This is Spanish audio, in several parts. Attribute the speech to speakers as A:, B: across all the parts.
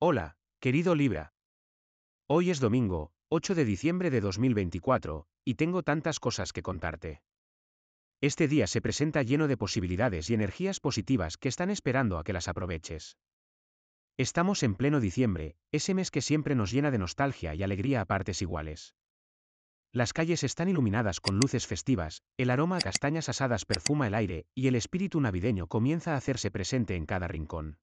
A: Hola, querido Libra. Hoy es domingo, 8 de diciembre de 2024, y tengo tantas cosas que contarte. Este día se presenta lleno de posibilidades y energías positivas que están esperando a que las aproveches. Estamos en pleno diciembre, ese mes que siempre nos llena de nostalgia y alegría a partes iguales. Las calles están iluminadas con luces festivas, el aroma a castañas asadas perfuma el aire y el espíritu navideño comienza a hacerse presente en cada rincón.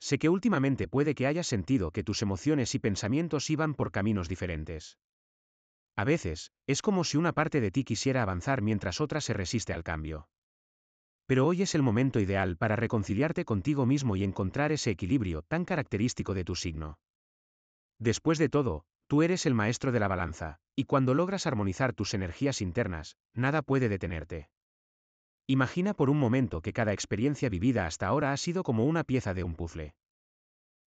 A: Sé que últimamente puede que hayas sentido que tus emociones y pensamientos iban por caminos diferentes. A veces, es como si una parte de ti quisiera avanzar mientras otra se resiste al cambio. Pero hoy es el momento ideal para reconciliarte contigo mismo y encontrar ese equilibrio tan característico de tu signo. Después de todo, tú eres el maestro de la balanza, y cuando logras armonizar tus energías internas, nada puede detenerte. Imagina por un momento que cada experiencia vivida hasta ahora ha sido como una pieza de un puzzle.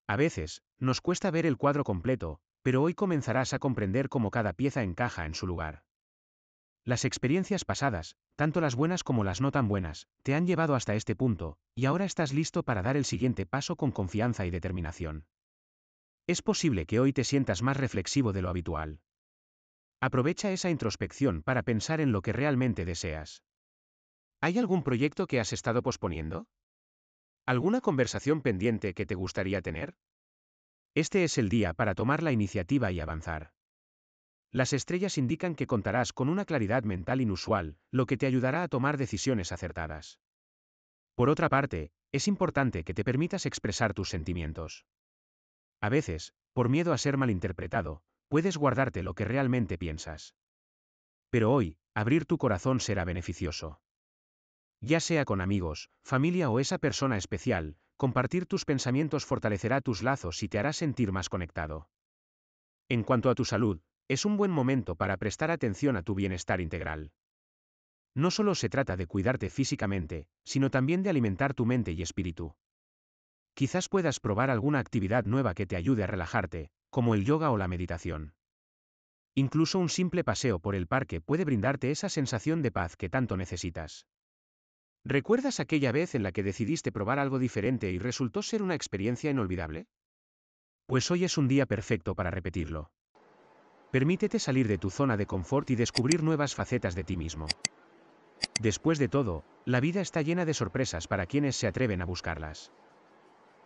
A: A veces, nos cuesta ver el cuadro completo, pero hoy comenzarás a comprender cómo cada pieza encaja en su lugar. Las experiencias pasadas, tanto las buenas como las no tan buenas, te han llevado hasta este punto, y ahora estás listo para dar el siguiente paso con confianza y determinación. Es posible que hoy te sientas más reflexivo de lo habitual. Aprovecha esa introspección para pensar en lo que realmente deseas. ¿Hay algún proyecto que has estado posponiendo? ¿Alguna conversación pendiente que te gustaría tener? Este es el día para tomar la iniciativa y avanzar. Las estrellas indican que contarás con una claridad mental inusual, lo que te ayudará a tomar decisiones acertadas. Por otra parte, es importante que te permitas expresar tus sentimientos. A veces, por miedo a ser malinterpretado, puedes guardarte lo que realmente piensas. Pero hoy, abrir tu corazón será beneficioso. Ya sea con amigos, familia o esa persona especial, compartir tus pensamientos fortalecerá tus lazos y te hará sentir más conectado. En cuanto a tu salud, es un buen momento para prestar atención a tu bienestar integral. No solo se trata de cuidarte físicamente, sino también de alimentar tu mente y espíritu. Quizás puedas probar alguna actividad nueva que te ayude a relajarte, como el yoga o la meditación. Incluso un simple paseo por el parque puede brindarte esa sensación de paz que tanto necesitas. ¿Recuerdas aquella vez en la que decidiste probar algo diferente y resultó ser una experiencia inolvidable? Pues hoy es un día perfecto para repetirlo. Permítete salir de tu zona de confort y descubrir nuevas facetas de ti mismo. Después de todo, la vida está llena de sorpresas para quienes se atreven a buscarlas.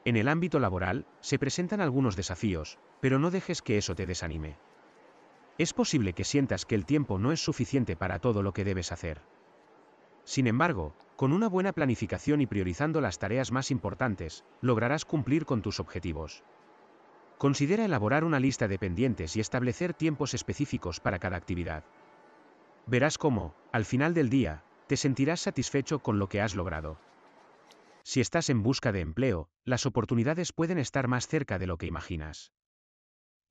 A: En el ámbito laboral, se presentan algunos desafíos, pero no dejes que eso te desanime. Es posible que sientas que el tiempo no es suficiente para todo lo que debes hacer. Sin embargo, con una buena planificación y priorizando las tareas más importantes, lograrás cumplir con tus objetivos. Considera elaborar una lista de pendientes y establecer tiempos específicos para cada actividad. Verás cómo, al final del día, te sentirás satisfecho con lo que has logrado. Si estás en busca de empleo, las oportunidades pueden estar más cerca de lo que imaginas.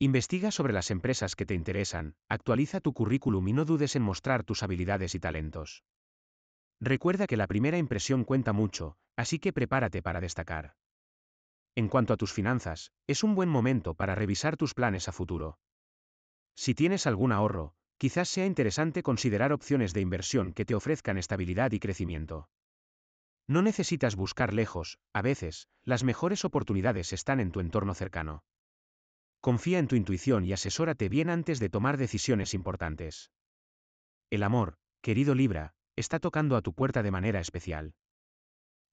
A: Investiga sobre las empresas que te interesan, actualiza tu currículum y no dudes en mostrar tus habilidades y talentos. Recuerda que la primera impresión cuenta mucho, así que prepárate para destacar. En cuanto a tus finanzas, es un buen momento para revisar tus planes a futuro. Si tienes algún ahorro, quizás sea interesante considerar opciones de inversión que te ofrezcan estabilidad y crecimiento. No necesitas buscar lejos, a veces, las mejores oportunidades están en tu entorno cercano. Confía en tu intuición y asesórate bien antes de tomar decisiones importantes. El amor, querido Libra, está tocando a tu puerta de manera especial.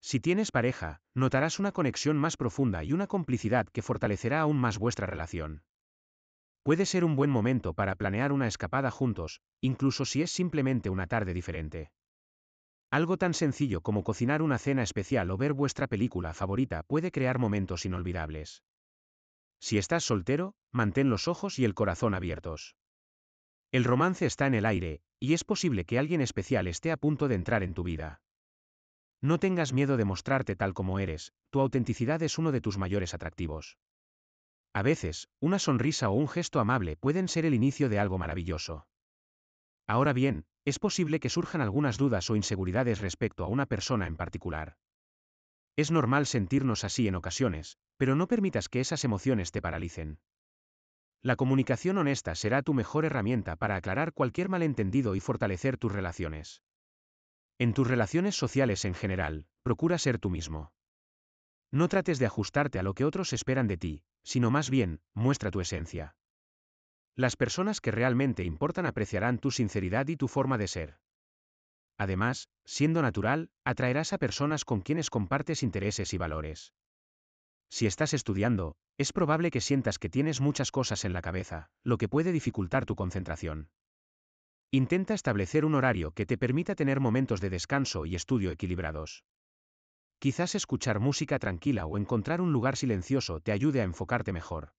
A: Si tienes pareja, notarás una conexión más profunda y una complicidad que fortalecerá aún más vuestra relación. Puede ser un buen momento para planear una escapada juntos, incluso si es simplemente una tarde diferente. Algo tan sencillo como cocinar una cena especial o ver vuestra película favorita puede crear momentos inolvidables. Si estás soltero, mantén los ojos y el corazón abiertos. El romance está en el aire, y es posible que alguien especial esté a punto de entrar en tu vida. No tengas miedo de mostrarte tal como eres, tu autenticidad es uno de tus mayores atractivos. A veces, una sonrisa o un gesto amable pueden ser el inicio de algo maravilloso. Ahora bien, es posible que surjan algunas dudas o inseguridades respecto a una persona en particular. Es normal sentirnos así en ocasiones, pero no permitas que esas emociones te paralicen. La comunicación honesta será tu mejor herramienta para aclarar cualquier malentendido y fortalecer tus relaciones. En tus relaciones sociales en general, procura ser tú mismo. No trates de ajustarte a lo que otros esperan de ti, sino más bien, muestra tu esencia. Las personas que realmente importan apreciarán tu sinceridad y tu forma de ser. Además, siendo natural, atraerás a personas con quienes compartes intereses y valores. Si estás estudiando, es probable que sientas que tienes muchas cosas en la cabeza, lo que puede dificultar tu concentración. Intenta establecer un horario que te permita tener momentos de descanso y estudio equilibrados. Quizás escuchar música tranquila o encontrar un lugar silencioso te ayude a enfocarte mejor.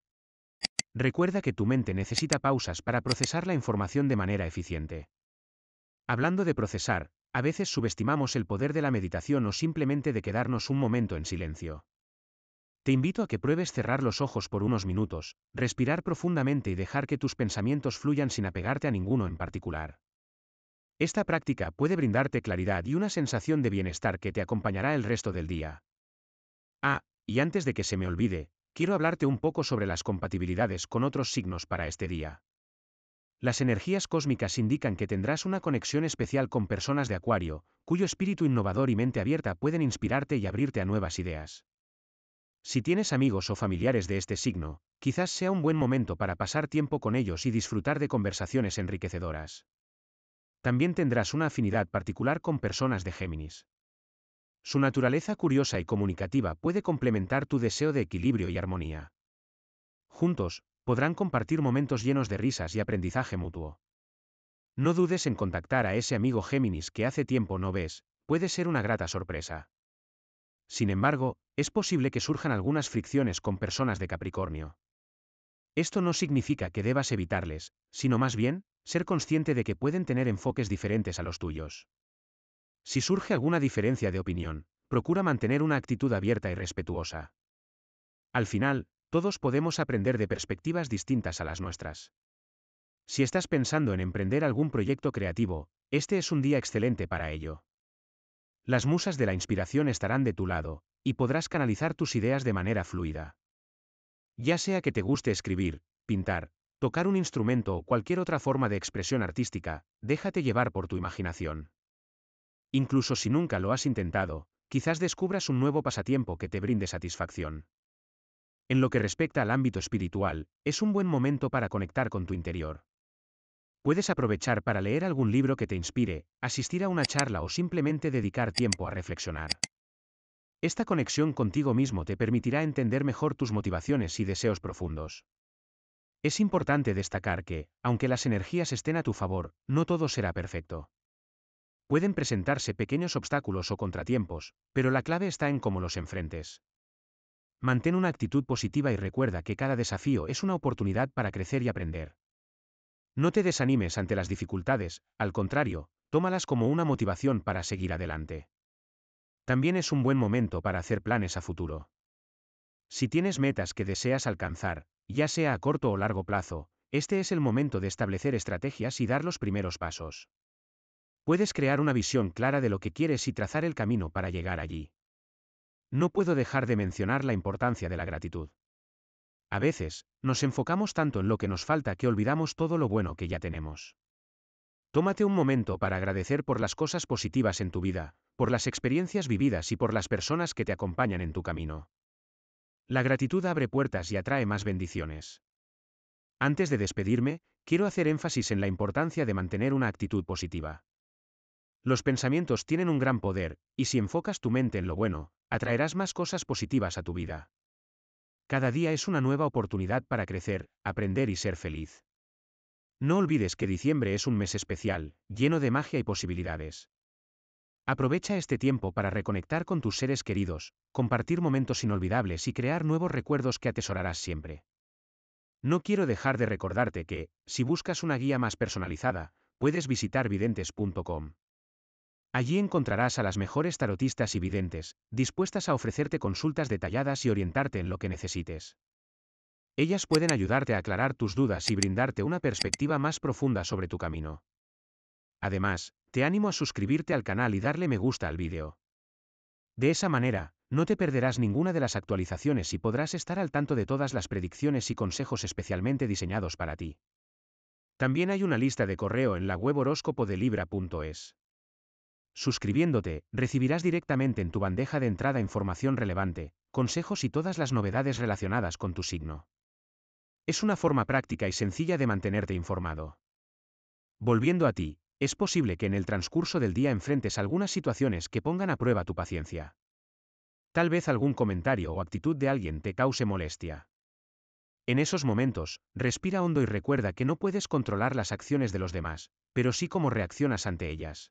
A: Recuerda que tu mente necesita pausas para procesar la información de manera eficiente. Hablando de procesar, a veces subestimamos el poder de la meditación o simplemente de quedarnos un momento en silencio. Te invito a que pruebes cerrar los ojos por unos minutos, respirar profundamente y dejar que tus pensamientos fluyan sin apegarte a ninguno en particular. Esta práctica puede brindarte claridad y una sensación de bienestar que te acompañará el resto del día. Ah, y antes de que se me olvide, quiero hablarte un poco sobre las compatibilidades con otros signos para este día. Las energías cósmicas indican que tendrás una conexión especial con personas de Acuario, cuyo espíritu innovador y mente abierta pueden inspirarte y abrirte a nuevas ideas. Si tienes amigos o familiares de este signo, quizás sea un buen momento para pasar tiempo con ellos y disfrutar de conversaciones enriquecedoras. También tendrás una afinidad particular con personas de Géminis. Su naturaleza curiosa y comunicativa puede complementar tu deseo de equilibrio y armonía. Juntos, podrán compartir momentos llenos de risas y aprendizaje mutuo. No dudes en contactar a ese amigo Géminis que hace tiempo no ves, puede ser una grata sorpresa. Sin embargo, es posible que surjan algunas fricciones con personas de Capricornio. Esto no significa que debas evitarles, sino más bien, ser consciente de que pueden tener enfoques diferentes a los tuyos. Si surge alguna diferencia de opinión, procura mantener una actitud abierta y respetuosa. Al final, todos podemos aprender de perspectivas distintas a las nuestras. Si estás pensando en emprender algún proyecto creativo, este es un día excelente para ello. Las musas de la inspiración estarán de tu lado, y podrás canalizar tus ideas de manera fluida. Ya sea que te guste escribir, pintar, tocar un instrumento o cualquier otra forma de expresión artística, déjate llevar por tu imaginación. Incluso si nunca lo has intentado, quizás descubras un nuevo pasatiempo que te brinde satisfacción. En lo que respecta al ámbito espiritual, es un buen momento para conectar con tu interior. Puedes aprovechar para leer algún libro que te inspire, asistir a una charla o simplemente dedicar tiempo a reflexionar. Esta conexión contigo mismo te permitirá entender mejor tus motivaciones y deseos profundos. Es importante destacar que, aunque las energías estén a tu favor, no todo será perfecto. Pueden presentarse pequeños obstáculos o contratiempos, pero la clave está en cómo los enfrentes. Mantén una actitud positiva y recuerda que cada desafío es una oportunidad para crecer y aprender. No te desanimes ante las dificultades, al contrario, tómalas como una motivación para seguir adelante. También es un buen momento para hacer planes a futuro. Si tienes metas que deseas alcanzar, ya sea a corto o largo plazo, este es el momento de establecer estrategias y dar los primeros pasos. Puedes crear una visión clara de lo que quieres y trazar el camino para llegar allí. No puedo dejar de mencionar la importancia de la gratitud. A veces, nos enfocamos tanto en lo que nos falta que olvidamos todo lo bueno que ya tenemos. Tómate un momento para agradecer por las cosas positivas en tu vida, por las experiencias vividas y por las personas que te acompañan en tu camino. La gratitud abre puertas y atrae más bendiciones. Antes de despedirme, quiero hacer énfasis en la importancia de mantener una actitud positiva. Los pensamientos tienen un gran poder, y si enfocas tu mente en lo bueno, atraerás más cosas positivas a tu vida. Cada día es una nueva oportunidad para crecer, aprender y ser feliz. No olvides que diciembre es un mes especial, lleno de magia y posibilidades. Aprovecha este tiempo para reconectar con tus seres queridos, compartir momentos inolvidables y crear nuevos recuerdos que atesorarás siempre. No quiero dejar de recordarte que, si buscas una guía más personalizada, puedes visitar videntes.com. Allí encontrarás a las mejores tarotistas y videntes, dispuestas a ofrecerte consultas detalladas y orientarte en lo que necesites. Ellas pueden ayudarte a aclarar tus dudas y brindarte una perspectiva más profunda sobre tu camino. Además, te animo a suscribirte al canal y darle me gusta al vídeo. De esa manera, no te perderás ninguna de las actualizaciones y podrás estar al tanto de todas las predicciones y consejos especialmente diseñados para ti. También hay una lista de correo en la web horóscopo de libra.es. Suscribiéndote, recibirás directamente en tu bandeja de entrada información relevante, consejos y todas las novedades relacionadas con tu signo. Es una forma práctica y sencilla de mantenerte informado. Volviendo a ti, es posible que en el transcurso del día enfrentes algunas situaciones que pongan a prueba tu paciencia. Tal vez algún comentario o actitud de alguien te cause molestia. En esos momentos, respira hondo y recuerda que no puedes controlar las acciones de los demás, pero sí cómo reaccionas ante ellas.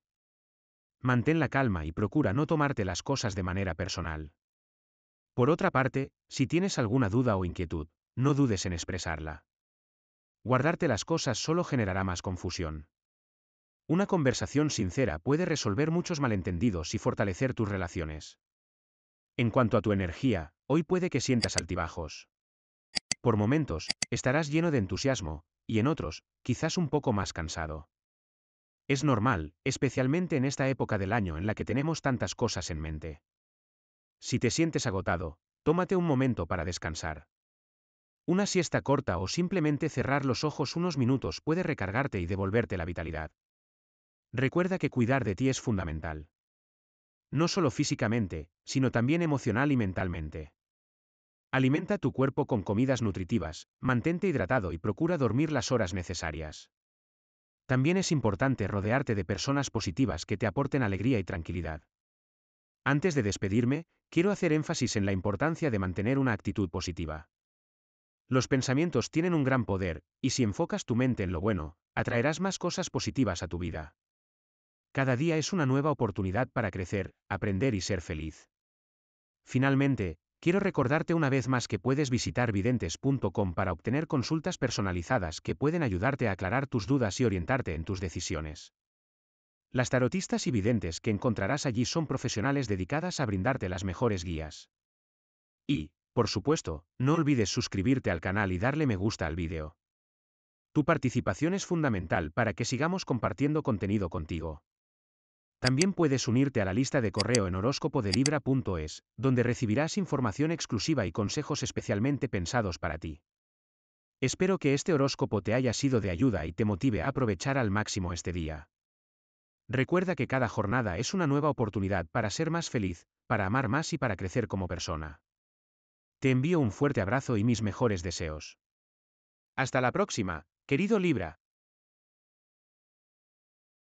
A: Mantén la calma y procura no tomarte las cosas de manera personal. Por otra parte, si tienes alguna duda o inquietud, no dudes en expresarla. Guardarte las cosas solo generará más confusión. Una conversación sincera puede resolver muchos malentendidos y fortalecer tus relaciones. En cuanto a tu energía, hoy puede que sientas altibajos. Por momentos, estarás lleno de entusiasmo, y en otros, quizás un poco más cansado. Es normal, especialmente en esta época del año en la que tenemos tantas cosas en mente. Si te sientes agotado, tómate un momento para descansar. Una siesta corta o simplemente cerrar los ojos unos minutos puede recargarte y devolverte la vitalidad. Recuerda que cuidar de ti es fundamental. No solo físicamente, sino también emocional y mentalmente. Alimenta tu cuerpo con comidas nutritivas, mantente hidratado y procura dormir las horas necesarias. También es importante rodearte de personas positivas que te aporten alegría y tranquilidad. Antes de despedirme, quiero hacer énfasis en la importancia de mantener una actitud positiva. Los pensamientos tienen un gran poder, y si enfocas tu mente en lo bueno, atraerás más cosas positivas a tu vida. Cada día es una nueva oportunidad para crecer, aprender y ser feliz. Finalmente, quiero recordarte una vez más que puedes visitar videntes.com para obtener consultas personalizadas que pueden ayudarte a aclarar tus dudas y orientarte en tus decisiones. Las tarotistas y videntes que encontrarás allí son profesionales dedicadas a brindarte las mejores guías. Y, por supuesto, no olvides suscribirte al canal y darle me gusta al vídeo. Tu participación es fundamental para que sigamos compartiendo contenido contigo. También puedes unirte a la lista de correo en horóscopodelibra.es, donde recibirás información exclusiva y consejos especialmente pensados para ti. Espero que este horóscopo te haya sido de ayuda y te motive a aprovechar al máximo este día. Recuerda que cada jornada es una nueva oportunidad para ser más feliz, para amar más y para crecer como persona. Te envío un fuerte abrazo y mis mejores deseos. Hasta la próxima, querido Libra.